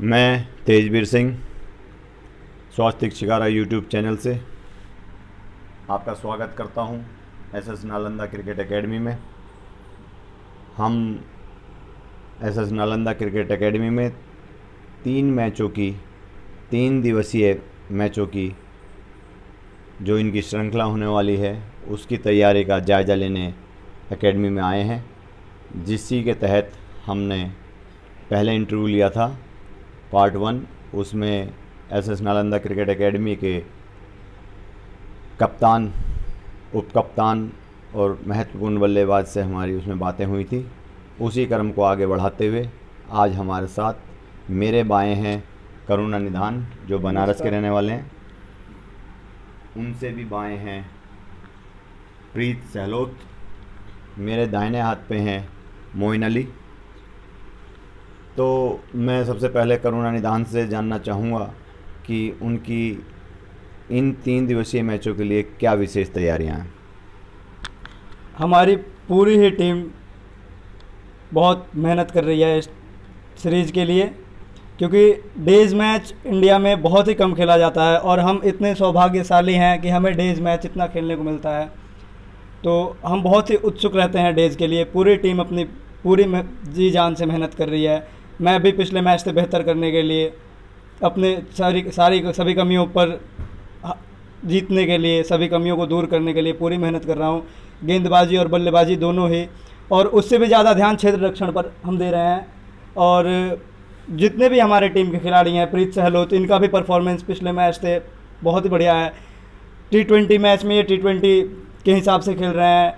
मैं तेजवीर सिंह स्वास्थ्य shikara YouTube channel से आपका स्वागत करता हूं एसएस नालंदा क्रिकेट एकेडमी में हम एसएस नालंदा क्रिकेट एकेडमी में तीन मैचों की तीन दिवसीय मैचों की जो इनकी श्रृंखला होने वाली है उसकी तैयारी का जायज़ा लेने एकेडमी में आए हैं जिसी के तहत हमने पहले इंटरव्यू लिया था पार्ट वन उसमें S S Nalanda cricket academy के कप्तान उप कप्तान और महत्वपूर्ण बल्लेबाज से हमारी उसमें बातें हुई थी उसी क्रम को आगे बढ़ाते हुए आज हमारे साथ मेरे बाएं हैं करुणा निधान जो बनारस के रहने वाले हैं उनसे भी बाएं हैं प्रीत सहलोत मेरे दाहिने हाथ पे हैं मोइन अली तो मैं सबसे पहले करुणा निदान से जानना चाहूँगा कि उनकी इन तीन दिवसीय मैचों के लिए क्या विशेष तैयारियाँ हैं हमारी पूरी ही टीम बहुत मेहनत कर रही है इस सीरीज़ के लिए क्योंकि डेज मैच इंडिया में बहुत ही कम खेला जाता है और हम इतने सौभाग्यशाली हैं कि हमें डेज मैच इतना खेलने को मिलता है तो हम बहुत ही उत्सुक रहते हैं डेज के लिए पूरी टीम अपनी पूरी जी जान से मेहनत कर रही है मैं भी पिछले मैच से बेहतर करने के लिए अपने सारी सारी सभी कमियों पर जीतने के लिए सभी कमियों को दूर करने के लिए पूरी मेहनत कर रहा हूँ गेंदबाजी और बल्लेबाजी दोनों ही और उससे भी ज़्यादा ध्यान क्षेत्र रक्षण पर हम दे रहे हैं और जितने भी हमारे टीम के खिलाड़ी हैं प्रीत सहलोत इनका भी परफॉर्मेंस पिछले मैच से बहुत ही बढ़िया है टी ट्वेंटी मैच में ये टी ट्वेंटी के हिसाब से खेल रहे हैं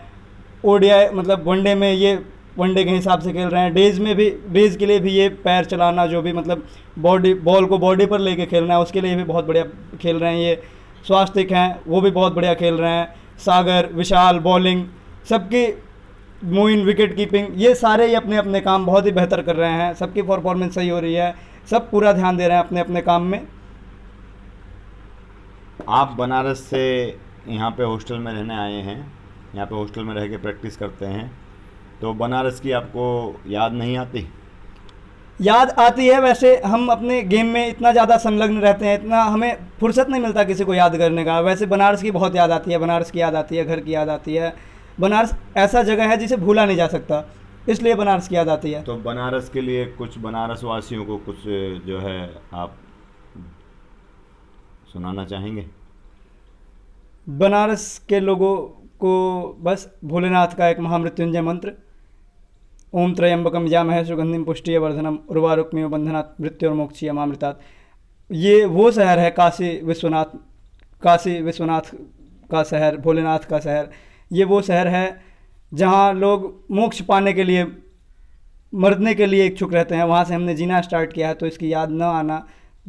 ओडीआई मतलब वनडे में ये वनडे के हिसाब से खेल रहे हैं डेज में भी डेज के लिए भी ये पैर चलाना जो भी मतलब बॉडी बॉल को बॉडी पर लेके खेलना है उसके लिए भी बहुत बढ़िया खेल रहे हैं ये स्वास्थ्य हैं वो भी बहुत बढ़िया खेल रहे हैं सागर विशाल बॉलिंग सबकी मोइन विकेट कीपिंग ये सारे ही अपने अपने काम बहुत ही बेहतर कर रहे हैं सबकी परफॉर्मेंस सही हो रही है सब पूरा ध्यान दे रहे हैं अपने अपने काम में आप बनारस से यहाँ पे हॉस्टल में रहने आए हैं यहाँ पे हॉस्टल में रह के प्रैक्टिस करते हैं तो बनारस की आपको याद नहीं आती याद आती है वैसे हम अपने गेम में इतना ज़्यादा संलग्न रहते हैं इतना हमें फुर्सत नहीं मिलता किसी को याद करने का वैसे बनारस की बहुत याद आती है बनारस की याद आती है घर की याद आती है बनारस ऐसा जगह है जिसे भूला नहीं जा सकता इसलिए बनारस की याद आती है तो बनारस के लिए कुछ बनारस वासियों को कुछ जो है आप सुनाना चाहेंगे बनारस के लोगों को बस भोलेनाथ का एक महामृत्युंजय मंत्र ओम त्रयंबकम जामह सुगंधिम पुष्टिय वर्धनम उर्वारुक्मिय बंधनात् मोक्षी मामृतात् ये वो शहर है काशी विश्वनाथ काशी विश्वनाथ का शहर भोलेनाथ का शहर ये वो शहर है जहाँ लोग मोक्ष पाने के लिए मरने के लिए इच्छुक रहते हैं वहाँ से हमने जीना स्टार्ट किया है तो इसकी याद न आना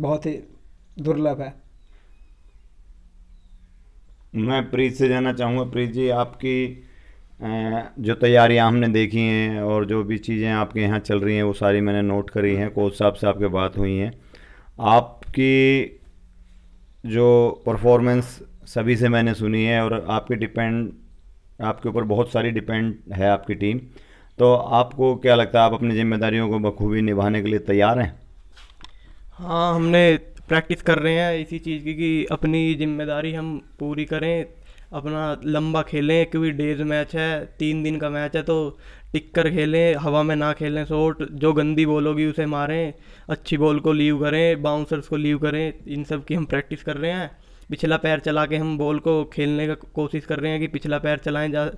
बहुत ही दुर्लभ है मैं प्रीत से जाना चाहूँगा प्रीत जी आपकी जो तैयारियां हमने देखी हैं और जो भी चीज़ें आपके यहाँ चल रही हैं वो सारी मैंने नोट करी हैं कोच साहब से आपके बात हुई हैं आपकी जो परफॉर्मेंस सभी से मैंने सुनी है और आपके डिपेंड आपके ऊपर बहुत सारी डिपेंड है आपकी टीम तो आपको क्या लगता है आप अपनी जिम्मेदारियों को बखूबी निभाने के लिए तैयार हैं हाँ हमने प्रैक्टिस कर रहे हैं इसी चीज़ की कि अपनी जिम्मेदारी हम पूरी करें अपना लंबा खेलें क्योंकि डेज मैच है तीन दिन का मैच है तो टिक कर खेलें हवा में ना खेलें शॉट जो गंदी बॉल होगी उसे मारें अच्छी बॉल को लीव करें बाउंसर्स को लीव करें इन सब की हम प्रैक्टिस कर रहे हैं पिछला पैर चला के हम बॉल को खेलने का कोशिश कर रहे हैं कि पिछला पैर चलाएं जा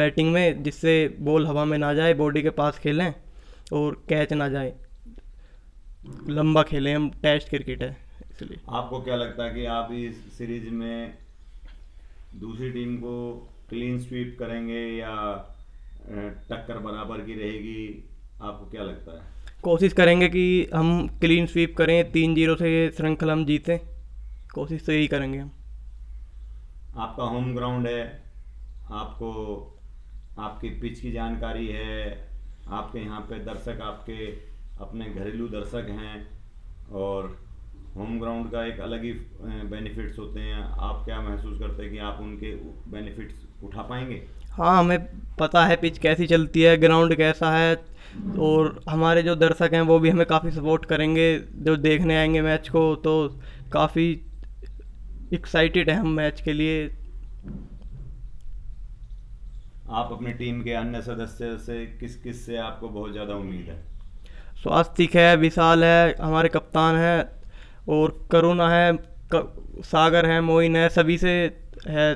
बैटिंग में जिससे बॉल हवा में ना जाए बॉडी के पास खेलें और कैच ना जाए लंबा खेलें हम टेस्ट क्रिकेट है इसलिए आपको क्या लगता है कि आप इस सीरीज में दूसरी टीम को क्लीन स्वीप करेंगे या टक्कर बराबर की रहेगी आपको क्या लगता है कोशिश करेंगे कि हम क्लीन स्वीप करें तीन जीरो से श्रृंखला हम जीतें कोशिश तो यही करेंगे हम आपका होम ग्राउंड है आपको आपकी पिच की जानकारी है आपके यहाँ पे दर्शक आपके अपने घरेलू दर्शक हैं और होम ग्राउंड का एक अलग ही बेनिफिट्स होते हैं आप क्या महसूस करते हैं कि आप उनके बेनिफिट्स उठा पाएंगे हाँ हमें पता है पिच कैसी चलती है ग्राउंड कैसा है और हमारे जो दर्शक हैं वो भी हमें काफ़ी सपोर्ट करेंगे जो देखने आएंगे मैच को तो काफ़ी एक्साइटेड हैं हम मैच के लिए आप अपनी टीम के अन्य सदस्य से किस किस से आपको बहुत ज़्यादा उम्मीद है स्वास्तिक है विशाल है हमारे कप्तान हैं और करुणा है सागर है मोइन है सभी से है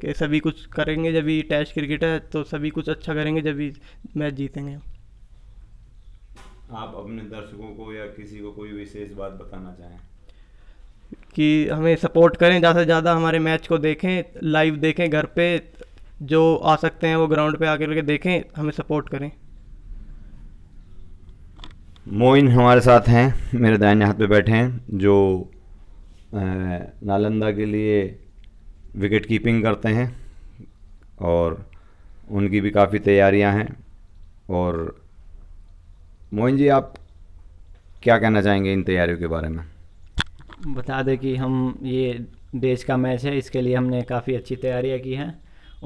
कि सभी कुछ करेंगे जब भी टेस्ट क्रिकेट है तो सभी कुछ अच्छा करेंगे जब भी मैच जीतेंगे आप अपने दर्शकों को या किसी को कोई विशेष बात बताना चाहें कि हमें सपोर्ट करें ज़्यादा से ज़्यादा हमारे मैच को देखें लाइव देखें घर पे जो आ सकते हैं वो ग्राउंड पे आकर के देखें हमें सपोर्ट करें मोइन हमारे साथ हैं मेरे दाइने हाथ पे बैठे हैं जो नालंदा के लिए विकेट कीपिंग करते हैं और उनकी भी काफ़ी तैयारियां हैं और मोइन जी आप क्या कहना चाहेंगे इन तैयारियों के बारे में बता दें कि हम ये देश का मैच है इसके लिए हमने काफ़ी अच्छी तैयारियाँ की हैं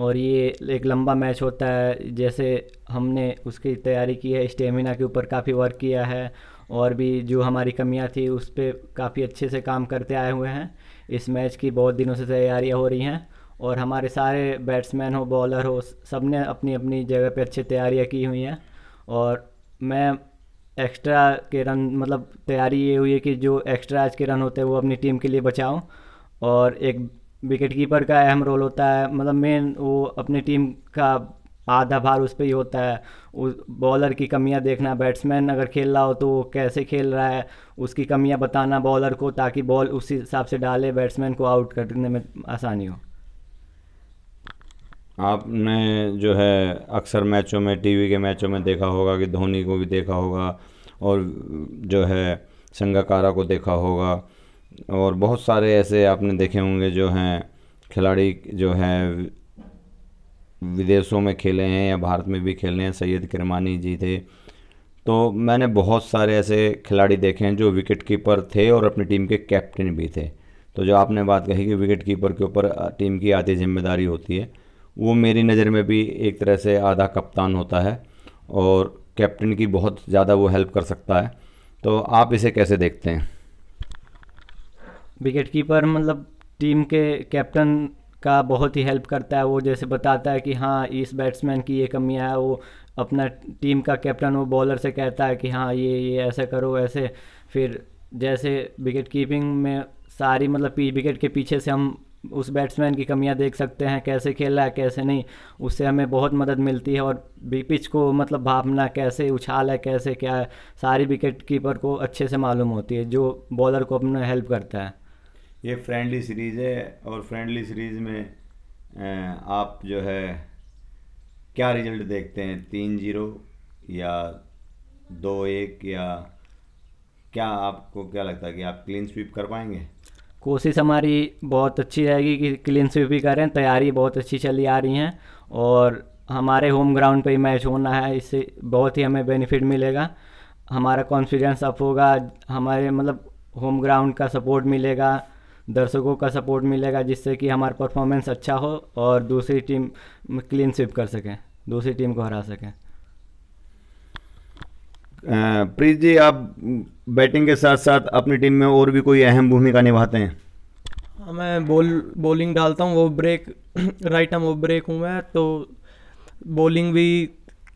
और ये एक लंबा मैच होता है जैसे हमने उसकी तैयारी की है स्टेमिना के ऊपर काफ़ी वर्क किया है और भी जो हमारी कमियां थी उस पर काफ़ी अच्छे से काम करते आए हुए हैं इस मैच की बहुत दिनों से तैयारियां हो रही हैं और हमारे सारे बैट्समैन हो बॉलर हो सब ने अपनी अपनी जगह पे अच्छी तैयारियां की हुई हैं और मैं एक्स्ट्रा के रन मतलब तैयारी ये हुई है कि जो एक्स्ट्रा आज के रन होते हैं वो अपनी टीम के लिए बचाऊँ और एक विकेट कीपर का अहम रोल होता है मतलब मेन वो अपनी टीम का आधा भार उस पर ही होता है उस बॉलर की कमियां देखना बैट्समैन अगर खेल रहा हो तो वो कैसे खेल रहा है उसकी कमियां बताना बॉलर को ताकि बॉल उसी हिसाब से डाले बैट्समैन को आउट करने में आसानी हो आपने जो है अक्सर मैचों में टीवी के मैचों में देखा होगा कि धोनी को भी देखा होगा और जो है संगाकारा को देखा होगा और बहुत सारे ऐसे आपने देखे होंगे जो हैं खिलाड़ी जो हैं विदेशों में खेले हैं या भारत में भी खेले हैं सैयद किरमानी जी थे तो मैंने बहुत सारे ऐसे खिलाड़ी देखे हैं जो विकेट कीपर थे और अपनी टीम के कैप्टन भी थे तो जो आपने बात कही कि विकेट कीपर के ऊपर टीम की आधी जिम्मेदारी होती है वो मेरी नज़र में भी एक तरह से आधा कप्तान होता है और कैप्टन की बहुत ज़्यादा वो हेल्प कर सकता है तो आप इसे कैसे देखते हैं विकेट कीपर मतलब टीम के कैप्टन का बहुत ही हेल्प करता है वो जैसे बताता है कि हाँ इस बैट्समैन की ये कमियाँ है वो अपना टीम का कैप्टन वो बॉलर से कहता है कि हाँ ये ये ऐसा करो ऐसे फिर जैसे विकेट कीपिंग में सारी मतलब विकेट के पीछे से हम उस बैट्समैन की कमियाँ देख सकते हैं कैसे खेल रहा है कैसे नहीं उससे हमें बहुत मदद मिलती है और पिच को मतलब भापना कैसे उछाल है कैसे क्या है सारी विकेट कीपर को अच्छे से मालूम होती है जो बॉलर को अपना हेल्प करता है ये फ्रेंडली सीरीज़ है और फ्रेंडली सीरीज़ में आप जो है क्या रिज़ल्ट देखते हैं तीन जीरो या दो एक या क्या आपको क्या लगता है कि आप क्लीन स्वीप कर पाएंगे कोशिश हमारी बहुत अच्छी रहेगी कि क्लीन स्वीप ही करें तैयारी बहुत अच्छी चली आ रही हैं और हमारे होम ग्राउंड पे ही मैच होना है इससे बहुत ही हमें बेनिफिट मिलेगा हमारा कॉन्फिडेंस अप होगा हमारे मतलब होम ग्राउंड का सपोर्ट मिलेगा दर्शकों का सपोर्ट मिलेगा जिससे कि हमारा परफॉर्मेंस अच्छा हो और दूसरी टीम क्लीन स्विप कर सकें दूसरी टीम को हरा सकें प्रीत जी आप बैटिंग के साथ साथ अपनी टीम में और भी कोई अहम भूमिका निभाते हैं हाँ, मैं बोल बॉलिंग डालता हूँ वो ब्रेक राइट हम वो ब्रेक हूँ मैं तो बॉलिंग भी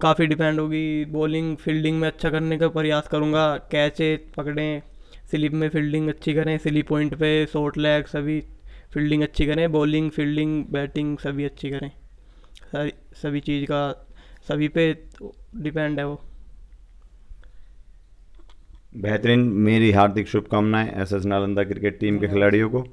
काफ़ी डिपेंड होगी बॉलिंग फील्डिंग में अच्छा करने का प्रयास करूँगा कैचे पकड़ें स्लिप में फील्डिंग अच्छी करें स्लिप पॉइंट पे शॉर्ट लेग सभी फील्डिंग अच्छी करें बॉलिंग फील्डिंग बैटिंग सभी अच्छी करें सारी सभी चीज़ का सभी पे डिपेंड है वो बेहतरीन मेरी हार्दिक शुभकामनाएं S S Nalanda cricket team के खिलाड़ियों को